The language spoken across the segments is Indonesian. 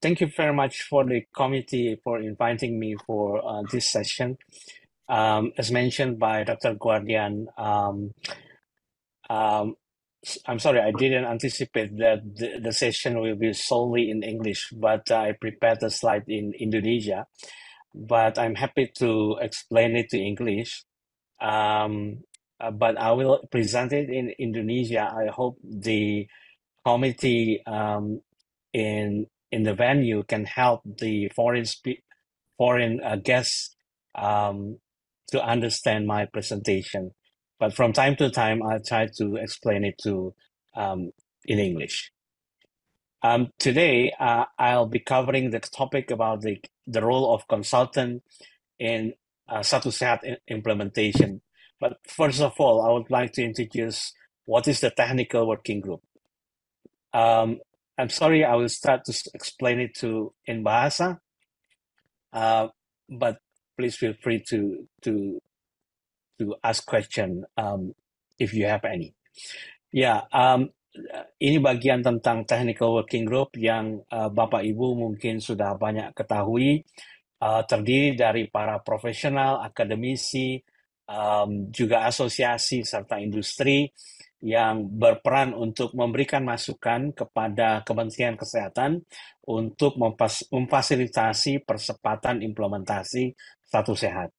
thank you very much for the committee for inviting me for uh, this session. Um, as mentioned by Dr. Guardian, um, um, I'm sorry, I didn't anticipate that the, the, session will be solely in English, but I prepared a slide in Indonesia. But I'm happy to explain it to English. Um, uh, but I will present it in Indonesia. I hope the committee um, in in the venue can help the foreign foreign uh, guests um, to understand my presentation. But from time to time, I try to explain it to um, in English. Um, today, uh, I'll be covering the topic about the, the role of consultant in uh, SATUSAT implementation. But first of all, I would like to introduce what is the technical working group. Um, I'm sorry, I will start to explain it to in Bahasa, uh, but please feel free to to to ask question um, if you have any. Ya, yeah, um, ini bagian tentang technical working group yang uh, Bapak Ibu mungkin sudah banyak ketahui, uh, terdiri dari para profesional, akademisi, um, juga asosiasi serta industri yang berperan untuk memberikan masukan kepada Kementerian Kesehatan untuk memfasilitasi percepatan implementasi Satu sehat.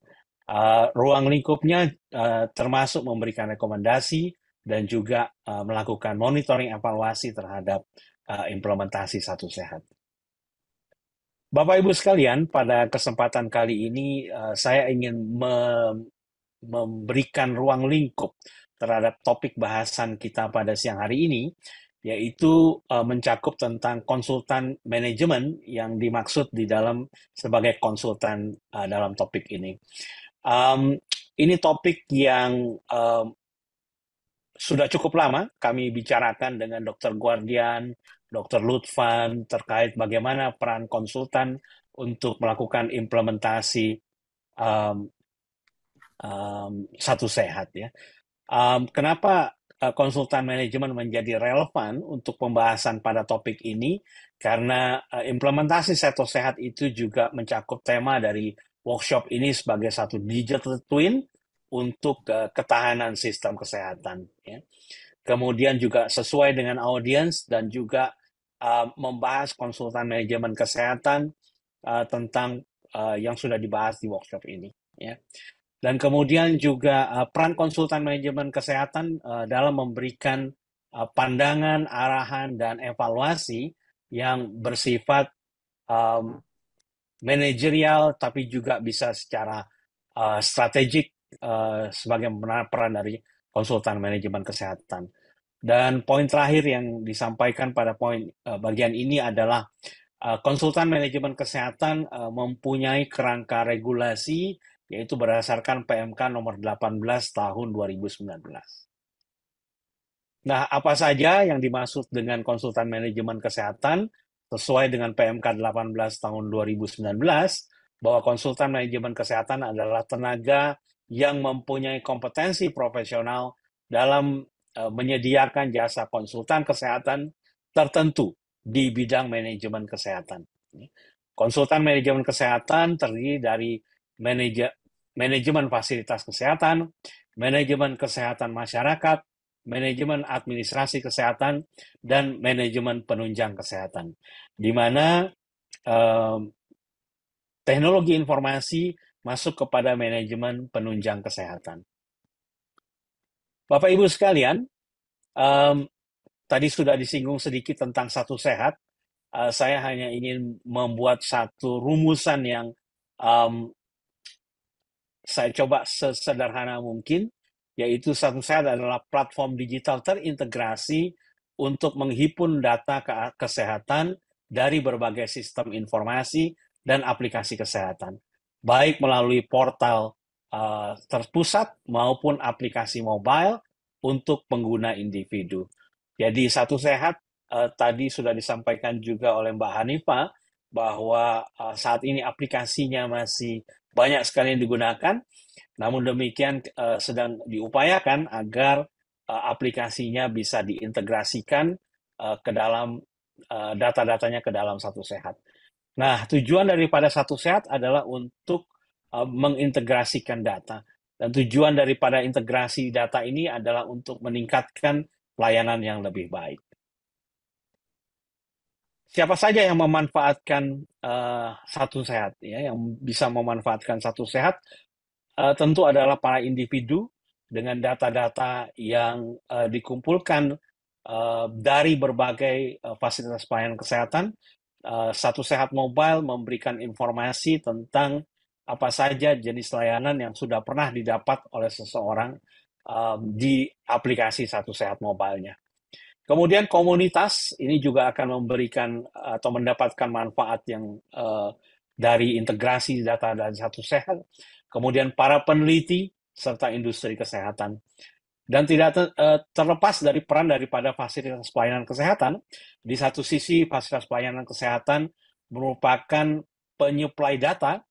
Uh, ruang lingkupnya uh, termasuk memberikan rekomendasi dan juga uh, melakukan monitoring evaluasi terhadap uh, implementasi Satu sehat. Bapak Ibu sekalian, pada kesempatan kali ini uh, saya ingin me memberikan ruang lingkup terhadap topik bahasan kita pada siang hari ini, yaitu uh, mencakup tentang konsultan manajemen yang dimaksud di dalam sebagai konsultan uh, dalam topik ini. Um, ini topik yang um, sudah cukup lama kami bicarakan dengan Dr. Guardian, Dr. Lutfan terkait bagaimana peran konsultan untuk melakukan implementasi um, um, satu sehat ya. Um, kenapa e, konsultan manajemen menjadi relevan untuk pembahasan pada topik ini? Karena e, implementasi Seto Sehat itu juga mencakup tema dari workshop ini sebagai satu digital twin untuk e, ketahanan sistem kesehatan. Ya. Kemudian juga sesuai dengan audiens dan juga membahas konsultan manajemen kesehatan tentang yang sudah dibahas di workshop ini. Ya dan kemudian juga uh, peran konsultan manajemen kesehatan uh, dalam memberikan uh, pandangan, arahan, dan evaluasi yang bersifat um, manajerial, tapi juga bisa secara uh, strategik uh, sebagai peran dari konsultan manajemen kesehatan. Dan poin terakhir yang disampaikan pada poin uh, bagian ini adalah uh, konsultan manajemen kesehatan uh, mempunyai kerangka regulasi yaitu berdasarkan PMK nomor 18 tahun 2019. Nah, apa saja yang dimaksud dengan konsultan manajemen kesehatan sesuai dengan PMK 18 tahun 2019 bahwa konsultan manajemen kesehatan adalah tenaga yang mempunyai kompetensi profesional dalam e, menyediakan jasa konsultan kesehatan tertentu di bidang manajemen kesehatan. Konsultan manajemen kesehatan terdiri dari manajer manajemen fasilitas kesehatan, manajemen kesehatan masyarakat, manajemen administrasi kesehatan, dan manajemen penunjang kesehatan. Di mana eh, teknologi informasi masuk kepada manajemen penunjang kesehatan. Bapak Ibu sekalian, um, tadi sudah disinggung sedikit tentang satu sehat. Uh, saya hanya ingin membuat satu rumusan yang um, saya coba sesederhana mungkin, yaitu Satu Sehat adalah platform digital terintegrasi untuk menghimpun data kesehatan dari berbagai sistem informasi dan aplikasi kesehatan, baik melalui portal uh, terpusat maupun aplikasi mobile untuk pengguna individu. Jadi satu sehat uh, tadi sudah disampaikan juga oleh Mbak Hanifa, bahwa uh, saat ini aplikasinya masih banyak sekali yang digunakan. Namun demikian uh, sedang diupayakan agar uh, aplikasinya bisa diintegrasikan uh, ke dalam uh, data-datanya ke dalam satu sehat. Nah, tujuan daripada satu sehat adalah untuk uh, mengintegrasikan data. Dan tujuan daripada integrasi data ini adalah untuk meningkatkan pelayanan yang lebih baik siapa saja yang memanfaatkan uh, satu sehat ya yang bisa memanfaatkan satu sehat uh, tentu adalah para individu dengan data-data yang uh, dikumpulkan uh, dari berbagai uh, fasilitas pelayanan kesehatan uh, satu sehat mobile memberikan informasi tentang apa saja jenis layanan yang sudah pernah didapat oleh seseorang um, di aplikasi satu sehat mobilenya Kemudian komunitas ini juga akan memberikan atau mendapatkan manfaat yang uh, dari integrasi data dan satu sehat, kemudian para peneliti serta industri kesehatan. Dan tidak eh, terlepas dari peran daripada fasilitas pelayanan kesehatan, di satu sisi fasilitas pelayanan kesehatan merupakan penyuplai data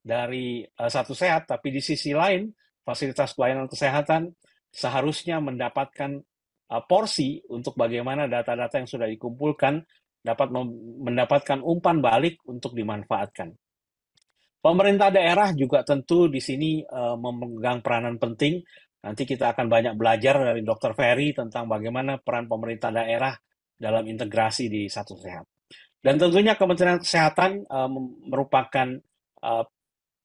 dari eh, satu sehat, tapi di sisi lain fasilitas pelayanan kesehatan seharusnya mendapatkan Eh, porsi untuk bagaimana data-data yang sudah dikumpulkan dapat mendapatkan umpan balik untuk dimanfaatkan. Pemerintah daerah juga tentu di sini uh, memegang peranan penting. Nanti kita akan banyak belajar dari Dr. Ferry tentang bagaimana peran pemerintah daerah dalam integrasi di satu sehat. Dan tentunya Kementerian Kesehatan uh, merupakan uh,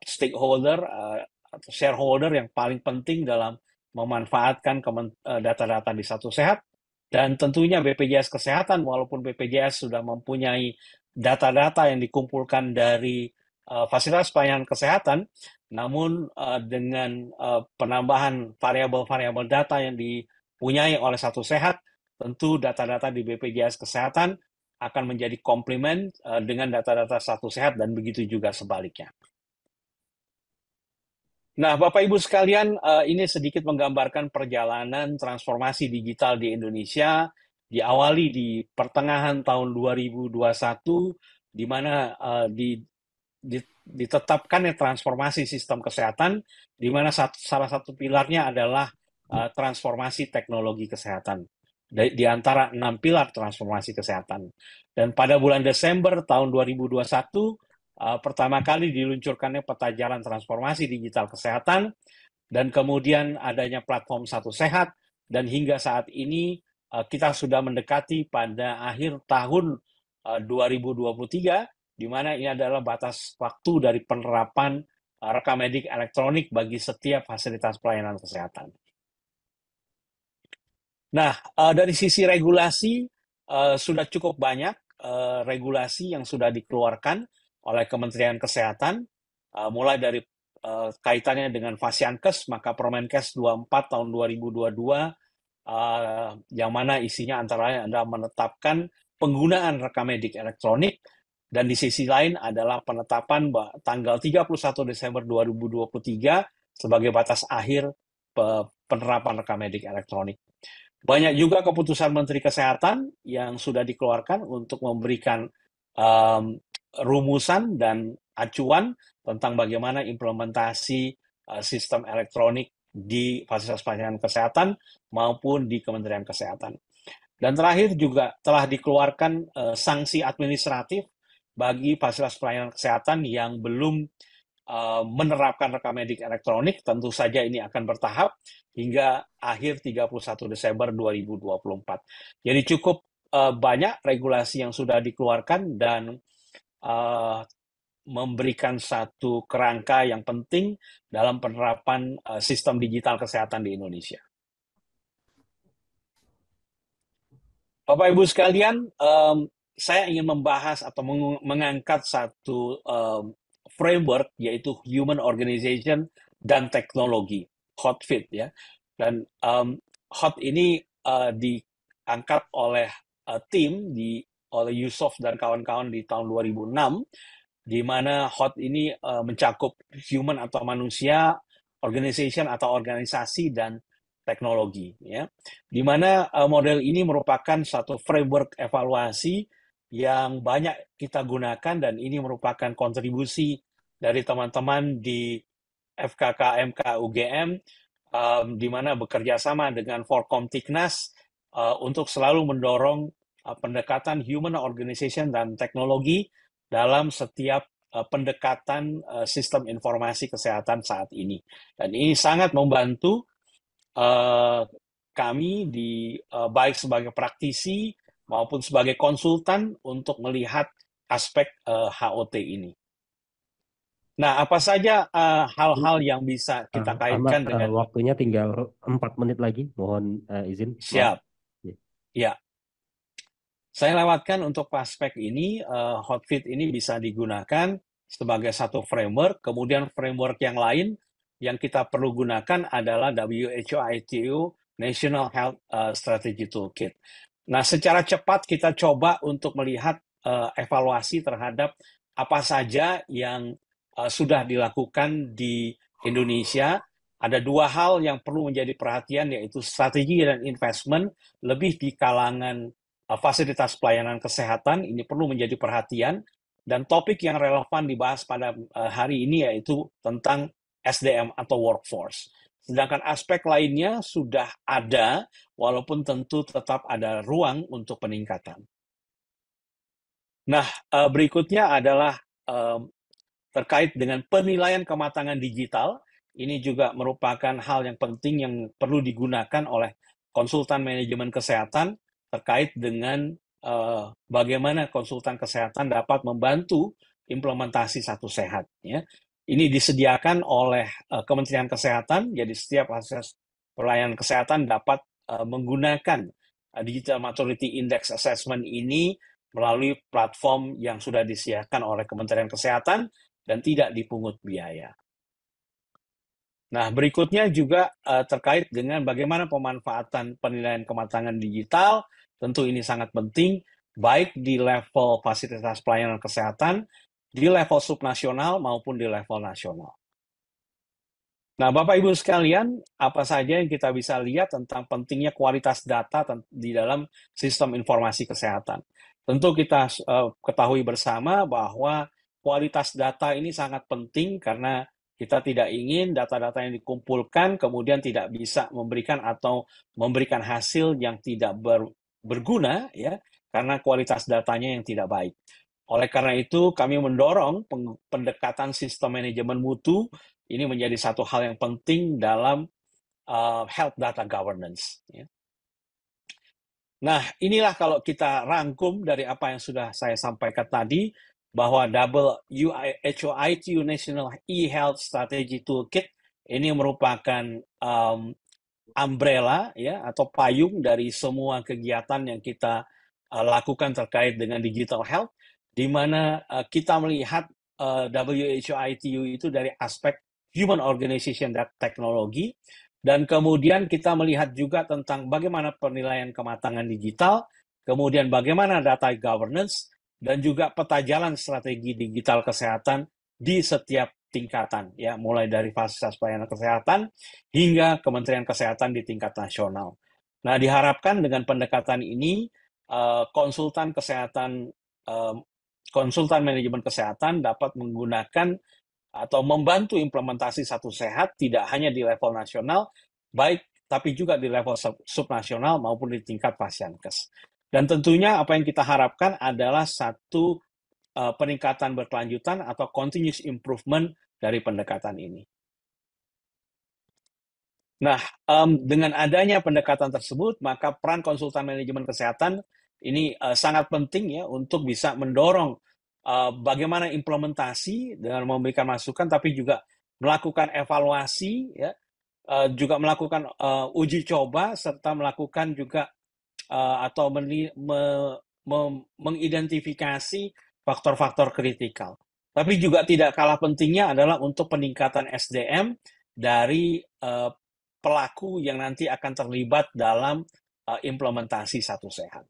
stakeholder uh, atau shareholder yang paling penting dalam memanfaatkan eh, data-data di satu sehat dan tentunya BPJS Kesehatan walaupun BPJS sudah mempunyai data-data yang dikumpulkan dari uh, fasilitas pelayanan kesehatan namun uh, dengan uh, penambahan variabel-variabel data yang dipunyai oleh satu sehat, tentu data-data di BPJS Kesehatan akan menjadi komplement uh, dengan data-data satu sehat dan begitu juga sebaliknya. Nah, Bapak Ibu sekalian, eh, ini sedikit menggambarkan perjalanan transformasi digital di Indonesia diawali di pertengahan tahun 2021 di mana eh, di, ditetapkannya transformasi sistem kesehatan di mana salah satu pilarnya adalah eh, transformasi teknologi kesehatan di antara enam pilar transformasi kesehatan. Dan pada bulan Desember tahun 2021 Eh, pertama kali diluncurkannya peta jalan transformasi digital kesehatan dan kemudian adanya platform Satu Sehat dan hingga saat ini eh, kita sudah mendekati pada akhir tahun 2023 eh, di mana ini adalah batas waktu dari penerapan rekam medik elektronik bagi setiap fasilitas pelayanan kesehatan. Nah, dari sisi regulasi sudah cukup banyak regulasi yang sudah dikeluarkan oleh Kementerian Kesehatan, uh, mulai dari uh, kaitannya dengan Fasiankes, maka Permenkes 24 tahun 2022 uh, eh, yang mana isinya antara lain adalah menetapkan penggunaan rekam medik elektronik dan di sisi lain adalah penetapan tanggal 31 Desember 2023 sebagai batas akhir penerapan rekam medik elektronik. Banyak juga keputusan Menteri Kesehatan yang sudah dikeluarkan untuk memberikan um, rumusan dan acuan tentang bagaimana implementasi eh, sistem elektronik di fasilitas pelayanan kesehatan maupun di Kementerian Kesehatan. Dan terakhir juga telah dikeluarkan eh, sanksi administratif bagi fasilitas pelayanan kesehatan yang belum eh, menerapkan rekam medik elektronik. Tentu saja ini akan bertahap hingga akhir 31 Desember 2024. Jadi cukup banyak regulasi yang sudah dikeluarkan dan uh, memberikan satu kerangka yang penting dalam penerapan uh, sistem digital kesehatan di Indonesia. Bapak Ibu sekalian, um, saya ingin membahas atau mengangkat satu um, framework yaitu human organization dan teknologi hotfit ya dan um, hot ini uh, diangkat oleh uh, tim di oleh Yusof dan kawan-kawan di tahun 2006, di mana HOT ini uh, mencakup human atau manusia, organization atau organisasi, dan teknologi. Ya. Di mana uh, model ini merupakan satu framework evaluasi yang banyak kita gunakan dan ini merupakan kontribusi dari teman-teman di FKKMK UGM um, eh, di mana bekerja sama dengan Forkom Tiknas uh, untuk selalu mendorong Eh, pendekatan human organization dan teknologi dalam setiap eh, pendekatan eh, sistem informasi kesehatan saat ini. Dan ini sangat membantu kami di baik sebagai praktisi maupun sebagai konsultan untuk melihat aspek HOT ini. Nah, apa saja hal-hal uh, yang bisa kita ah, kaitkan dengan uh, waktunya tinggal empat menit lagi, mohon uh, izin. Siap. Iya. Ya. ya, saya lewatkan untuk aspek ini, uh, Hotfit ini bisa digunakan sebagai satu framework, kemudian framework yang lain yang kita perlu gunakan adalah WHO ITU National Health eh, Strategy Toolkit. Nah, secara cepat kita coba untuk melihat uh, evaluasi terhadap apa saja yang uh, sudah dilakukan di Indonesia. Ada dua hal yang perlu menjadi perhatian yaitu strategi dan investment lebih di kalangan Eh, fasilitas pelayanan kesehatan ini perlu menjadi perhatian dan topik yang relevan dibahas pada eh, hari ini yaitu tentang SDM atau workforce. Sedangkan aspek lainnya sudah ada walaupun tentu tetap ada ruang untuk peningkatan. Nah, eh, berikutnya adalah terkait dengan penilaian kematangan digital. Ini juga merupakan hal yang penting yang perlu digunakan oleh konsultan manajemen kesehatan terkait dengan uh, bagaimana konsultan kesehatan dapat membantu implementasi satu sehat. Ya. Ini disediakan oleh uh, Kementerian Kesehatan, jadi setiap proses pelayanan kesehatan dapat uh, menggunakan uh, Digital Maturity Index Assessment ini melalui platform yang sudah disediakan oleh Kementerian Kesehatan dan tidak dipungut biaya. Nah, berikutnya juga uh, terkait dengan bagaimana pemanfaatan penilaian kematangan digital Tentu ini sangat penting, baik di level fasilitas pelayanan kesehatan, di level subnasional maupun di level nasional. Nah, Bapak Ibu sekalian, apa saja yang kita bisa lihat tentang pentingnya kualitas data di dalam sistem informasi kesehatan? Tentu kita eh, ketahui bersama bahwa kualitas data ini sangat penting karena kita tidak ingin data-data yang dikumpulkan kemudian tidak bisa memberikan atau memberikan hasil yang tidak ber, berguna ya karena kualitas datanya yang tidak baik. Oleh karena itu kami mendorong pendekatan sistem manajemen mutu ini menjadi satu hal yang penting dalam uh, health data governance. Ya. Nah inilah kalau kita rangkum dari apa yang sudah saya sampaikan tadi bahwa double HOITU National e-Health Strategy Toolkit ini merupakan um, umbrella ya atau payung dari semua kegiatan yang kita uh, lakukan terkait dengan digital health di mana uh, kita melihat uh, eh, WHO ITU itu dari aspek human organization dan teknologi dan kemudian kita melihat juga tentang bagaimana penilaian kematangan digital, kemudian bagaimana data governance, dan juga peta jalan strategi digital kesehatan di setiap tingkatan ya mulai dari fasilitas pelayanan kesehatan hingga Kementerian Kesehatan di tingkat nasional. Nah, diharapkan dengan pendekatan ini eh, konsultan kesehatan konsultan manajemen kesehatan dapat menggunakan atau membantu implementasi satu sehat tidak hanya di level nasional baik tapi juga di level subnasional maupun di tingkat pasienkes. Dan tentunya apa yang kita harapkan adalah satu eh, peningkatan berkelanjutan atau continuous improvement dari pendekatan ini. Nah, um, dengan adanya pendekatan tersebut, maka peran konsultan manajemen kesehatan ini uh, sangat penting ya untuk bisa mendorong uh, bagaimana implementasi dengan memberikan masukan, tapi juga melakukan evaluasi, ya, uh, juga melakukan uh, uji coba serta melakukan juga uh, atau meni, me, me, mengidentifikasi faktor-faktor kritikal. Tapi juga tidak kalah pentingnya adalah untuk peningkatan SDM dari uh, pelaku yang nanti akan terlibat dalam uh, implementasi satu sehat.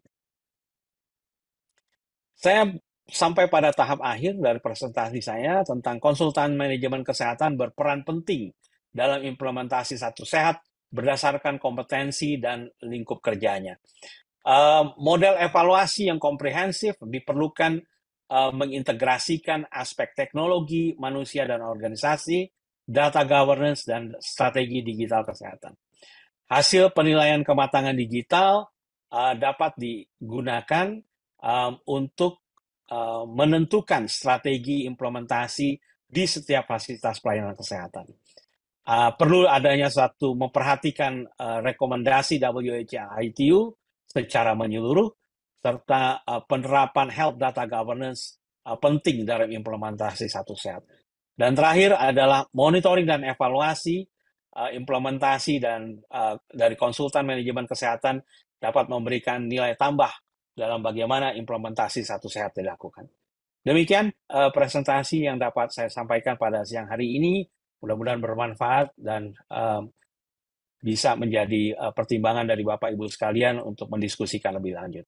Saya sampai pada tahap akhir dari presentasi saya tentang konsultan manajemen kesehatan berperan penting dalam implementasi satu sehat berdasarkan kompetensi dan lingkup kerjanya. Uh, model evaluasi yang komprehensif diperlukan Eh, mengintegrasikan aspek teknologi, manusia, dan organisasi, data governance, dan strategi digital kesehatan. Hasil penilaian kematangan digital uh, dapat digunakan um, untuk uh, menentukan strategi implementasi di setiap fasilitas pelayanan kesehatan. Uh, perlu adanya satu memperhatikan uh, rekomendasi WHO ITU secara menyeluruh serta uh, penerapan health data governance uh, penting dalam implementasi satu sehat. Dan terakhir adalah monitoring dan evaluasi uh, implementasi dan uh, dari konsultan manajemen kesehatan dapat memberikan nilai tambah dalam bagaimana implementasi satu sehat dilakukan. Demikian uh, presentasi yang dapat saya sampaikan pada siang hari ini. Mudah-mudahan bermanfaat dan um, bisa menjadi uh, pertimbangan dari Bapak Ibu sekalian untuk mendiskusikan lebih lanjut.